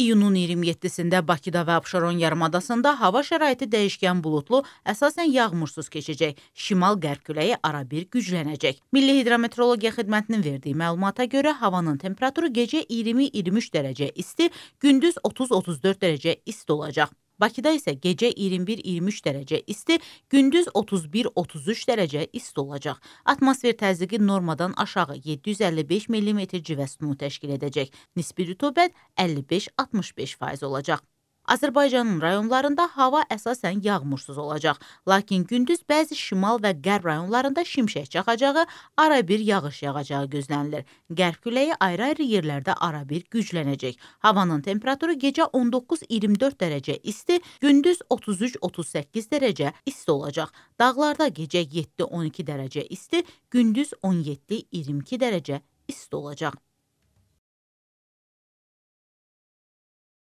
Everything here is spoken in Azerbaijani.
İyunun 27-sində Bakıda və Abşeron yarımadasında hava şəraiti dəyişkən buludlu, əsasən yağmursuz keçəcək. Şimal-qərb küləyi arabir güclənəcək. Milli Hidrometeorologiya Xidmətinin verdiyi məlumata görə havanın temperaturu gecə 20-23 dərəcə isti, gündüz 30-34 dərəcə isti olacaq. Bakıda isə gecə 21-23 dərəcə isti, gündüz 31-33 dərəcə isti olacaq. Atmosfer təzyiqi normadan aşağı 755 mm civə sütunu təşkil edəcək. Nisbi rütubət 55-65% olacaq. Azərbaycanın rayonlarında hava əsasən yağmursuz olacaq, lakin gündüz bəzi şimal və qərb rayonlarında şimşək çaxacağı, arabir yağış yağacağı gözlənilir. Qərb küləyi ayrı-ayrı yerlərdə arabir güclənəcək. Havanın temperaturu gecə 19-24 dərəcə isti, gündüz 33-38 dərəcə isti olacaq. Dağlarda gecə 7-12 dərəcə isti, gündüz 17-22 dərəcə isti olacaq.